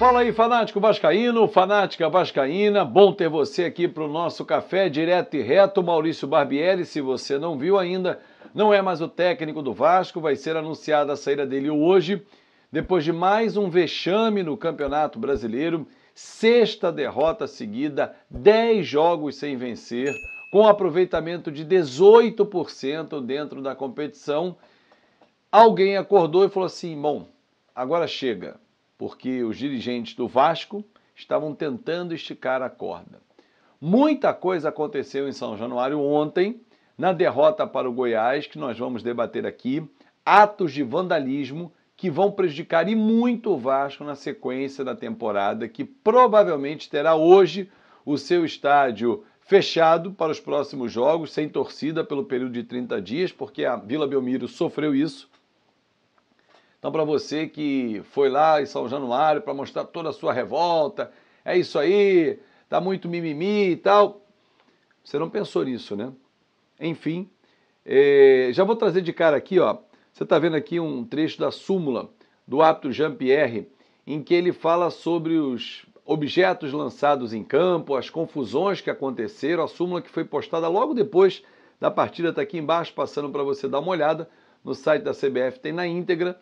Fala aí, fanático vascaíno, fanática vascaína, bom ter você aqui para o nosso café direto e reto. Maurício Barbieri, se você não viu ainda, não é mais o técnico do Vasco, vai ser anunciada a saída dele hoje, depois de mais um vexame no Campeonato Brasileiro, sexta derrota seguida, 10 jogos sem vencer, com aproveitamento de 18% dentro da competição. Alguém acordou e falou assim: bom, agora chega porque os dirigentes do Vasco estavam tentando esticar a corda. Muita coisa aconteceu em São Januário ontem, na derrota para o Goiás, que nós vamos debater aqui, atos de vandalismo que vão prejudicar e muito o Vasco na sequência da temporada, que provavelmente terá hoje o seu estádio fechado para os próximos jogos, sem torcida pelo período de 30 dias, porque a Vila Belmiro sofreu isso então, para você que foi lá em São Januário para mostrar toda a sua revolta, é isso aí, tá muito mimimi e tal. Você não pensou nisso, né? Enfim, eh, já vou trazer de cara aqui, ó. Você está vendo aqui um trecho da súmula do ato Jean-Pierre, em que ele fala sobre os objetos lançados em campo, as confusões que aconteceram, a súmula que foi postada logo depois da partida está aqui embaixo, passando para você dar uma olhada no site da CBF, tem na íntegra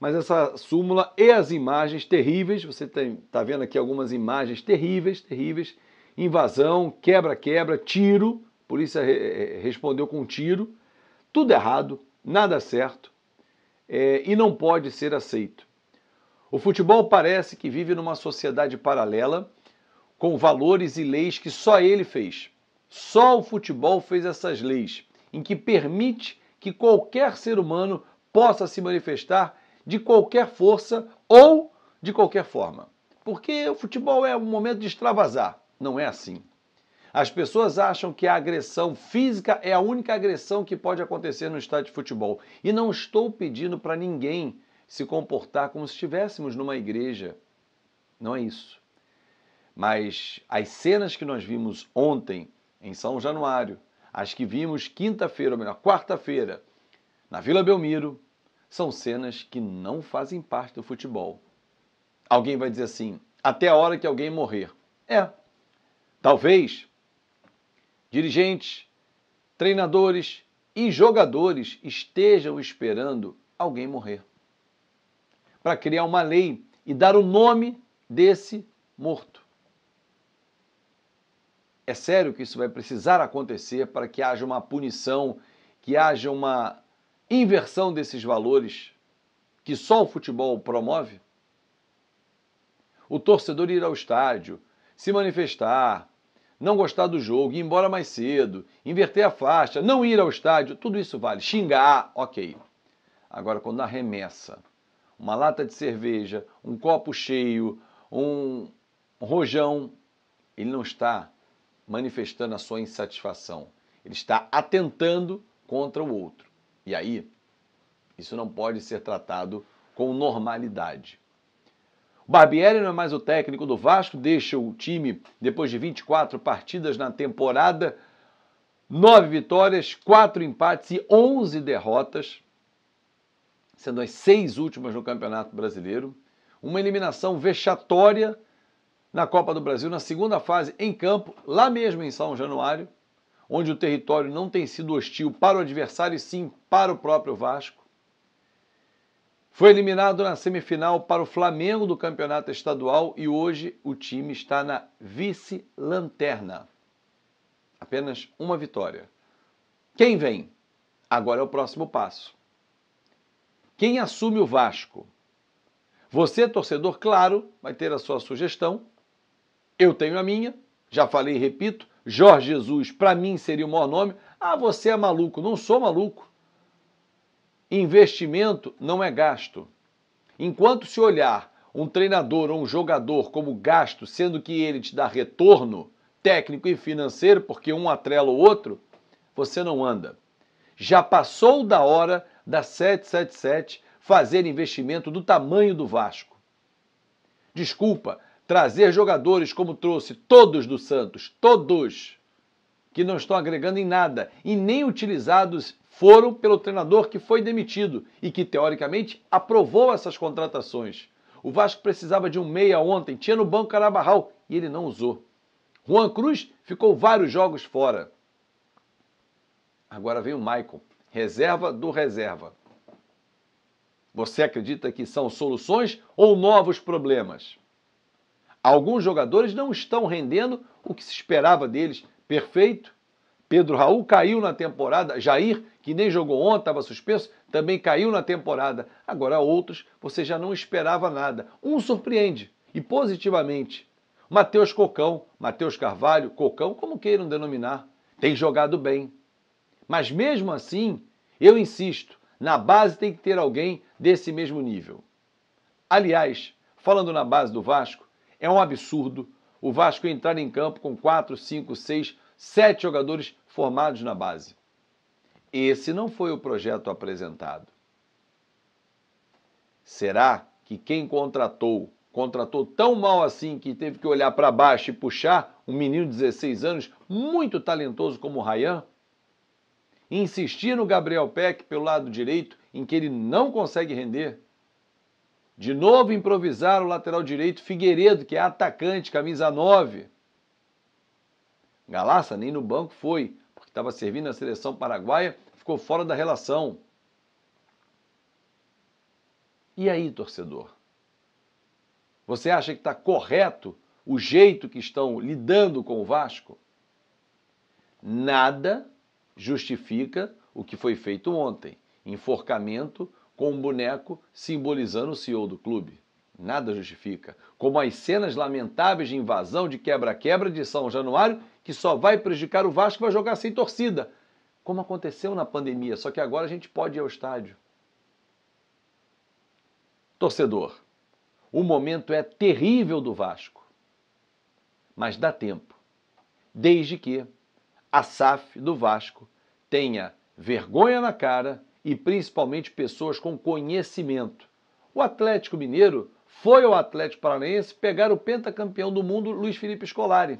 mas essa súmula e as imagens terríveis, você está vendo aqui algumas imagens terríveis, terríveis, invasão, quebra-quebra, tiro, polícia re respondeu com tiro, tudo errado, nada certo é, e não pode ser aceito. O futebol parece que vive numa sociedade paralela com valores e leis que só ele fez. Só o futebol fez essas leis, em que permite que qualquer ser humano possa se manifestar de qualquer força ou de qualquer forma. Porque o futebol é um momento de extravasar, não é assim. As pessoas acham que a agressão física é a única agressão que pode acontecer no estádio de futebol. E não estou pedindo para ninguém se comportar como se estivéssemos numa igreja. Não é isso. Mas as cenas que nós vimos ontem em São Januário, as que vimos quinta-feira, ou melhor, quarta-feira, na Vila Belmiro, são cenas que não fazem parte do futebol. Alguém vai dizer assim: até a hora que alguém morrer. É. Talvez dirigentes, treinadores e jogadores estejam esperando alguém morrer para criar uma lei e dar o nome desse morto. É sério que isso vai precisar acontecer para que haja uma punição, que haja uma inversão desses valores que só o futebol promove? O torcedor ir ao estádio, se manifestar, não gostar do jogo, ir embora mais cedo, inverter a faixa, não ir ao estádio, tudo isso vale. Xingar, ok. Agora, quando arremessa uma lata de cerveja, um copo cheio, um rojão, ele não está manifestando a sua insatisfação. Ele está atentando contra o outro. E aí, isso não pode ser tratado com normalidade. O Barbieri não é mais o técnico do Vasco, deixa o time depois de 24 partidas na temporada, nove vitórias, quatro empates e 11 derrotas, sendo as seis últimas no Campeonato Brasileiro. Uma eliminação vexatória na Copa do Brasil, na segunda fase, em campo, lá mesmo em São Januário onde o território não tem sido hostil para o adversário e sim para o próprio Vasco. Foi eliminado na semifinal para o Flamengo do campeonato estadual e hoje o time está na vice-lanterna. Apenas uma vitória. Quem vem? Agora é o próximo passo. Quem assume o Vasco? Você, torcedor, claro, vai ter a sua sugestão. Eu tenho a minha, já falei e repito, Jorge Jesus, para mim seria o maior nome. Ah, você é maluco. Não sou maluco. Investimento não é gasto. Enquanto se olhar um treinador ou um jogador como gasto, sendo que ele te dá retorno técnico e financeiro, porque um atrela o outro, você não anda. Já passou da hora da 777 fazer investimento do tamanho do Vasco. Desculpa, trazer jogadores como trouxe todos do Santos, todos, que não estão agregando em nada e nem utilizados foram pelo treinador que foi demitido e que, teoricamente, aprovou essas contratações. O Vasco precisava de um meia ontem, tinha no banco Carabarral e ele não usou. Juan Cruz ficou vários jogos fora. Agora vem o Michael, reserva do reserva. Você acredita que são soluções ou novos problemas? Alguns jogadores não estão rendendo o que se esperava deles. Perfeito. Pedro Raul caiu na temporada. Jair, que nem jogou ontem, estava suspenso, também caiu na temporada. Agora, outros, você já não esperava nada. Um surpreende, e positivamente. Matheus Cocão, Matheus Carvalho, Cocão, como queiram denominar, tem jogado bem. Mas mesmo assim, eu insisto, na base tem que ter alguém desse mesmo nível. Aliás, falando na base do Vasco, é um absurdo o Vasco entrar em campo com 4, 5, 6, 7 jogadores formados na base. Esse não foi o projeto apresentado. Será que quem contratou, contratou tão mal assim que teve que olhar para baixo e puxar um menino de 16 anos, muito talentoso como o Rayan? Insistir no Gabriel Peck pelo lado direito, em que ele não consegue render? De novo improvisar o lateral direito Figueiredo, que é atacante, camisa 9. Galaça nem no banco foi, porque estava servindo a seleção paraguaia, ficou fora da relação. E aí, torcedor? Você acha que está correto o jeito que estão lidando com o Vasco? Nada justifica o que foi feito ontem. Enforcamento com um boneco simbolizando o CEO do clube. Nada justifica. Como as cenas lamentáveis de invasão de quebra-quebra de São Januário, que só vai prejudicar o Vasco e vai jogar sem torcida. Como aconteceu na pandemia, só que agora a gente pode ir ao estádio. Torcedor, o momento é terrível do Vasco. Mas dá tempo. Desde que a SAF do Vasco tenha vergonha na cara e principalmente pessoas com conhecimento. O Atlético Mineiro foi ao Atlético Paranaense pegar o pentacampeão do mundo Luiz Felipe Scolari.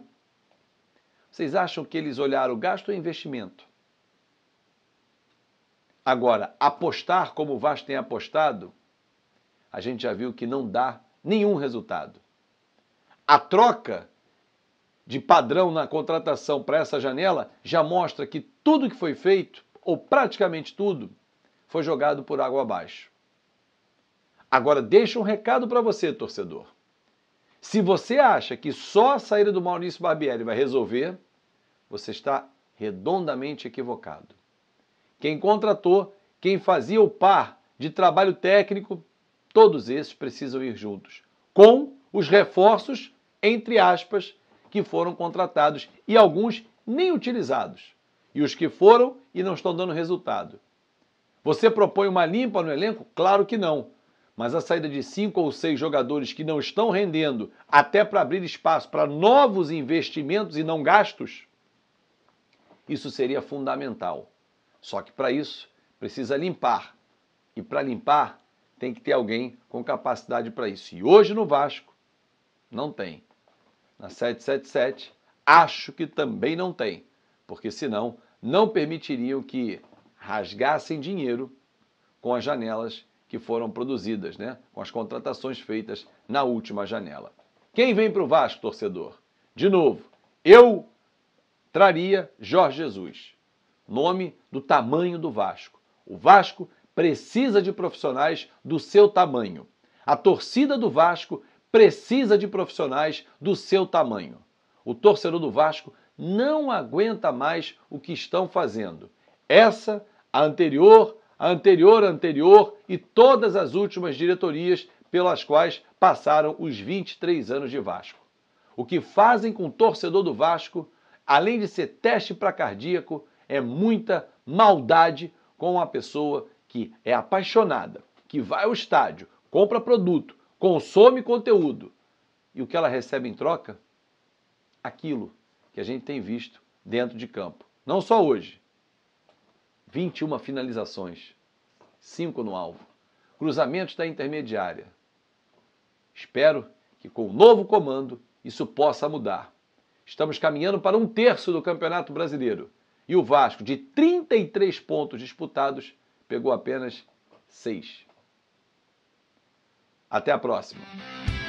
Vocês acham que eles olharam gasto ou investimento? Agora, apostar como o Vasco tem apostado, a gente já viu que não dá nenhum resultado. A troca de padrão na contratação para essa janela já mostra que tudo que foi feito, ou praticamente tudo, foi jogado por água abaixo. Agora, deixa um recado para você, torcedor. Se você acha que só a saída do Maurício Barbieri vai resolver, você está redondamente equivocado. Quem contratou, quem fazia o par de trabalho técnico, todos esses precisam ir juntos, com os reforços, entre aspas, que foram contratados e alguns nem utilizados. E os que foram e não estão dando resultado. Você propõe uma limpa no elenco? Claro que não. Mas a saída de cinco ou seis jogadores que não estão rendendo, até para abrir espaço para novos investimentos e não gastos, isso seria fundamental. Só que para isso precisa limpar. E para limpar tem que ter alguém com capacidade para isso. E hoje no Vasco não tem. Na 777 acho que também não tem, porque senão não permitiriam que rasgassem dinheiro com as janelas que foram produzidas, né? com as contratações feitas na última janela. Quem vem para o Vasco, torcedor? De novo, eu traria Jorge Jesus, nome do tamanho do Vasco. O Vasco precisa de profissionais do seu tamanho. A torcida do Vasco precisa de profissionais do seu tamanho. O torcedor do Vasco não aguenta mais o que estão fazendo. Essa, a anterior, a anterior, a anterior e todas as últimas diretorias pelas quais passaram os 23 anos de Vasco. O que fazem com o torcedor do Vasco, além de ser teste para cardíaco, é muita maldade com uma pessoa que é apaixonada, que vai ao estádio, compra produto, consome conteúdo. E o que ela recebe em troca? Aquilo que a gente tem visto dentro de campo. Não só hoje, 21 finalizações, 5 no alvo. Cruzamentos da intermediária. Espero que com o novo comando isso possa mudar. Estamos caminhando para um terço do Campeonato Brasileiro e o Vasco, de 33 pontos disputados, pegou apenas 6. Até a próxima!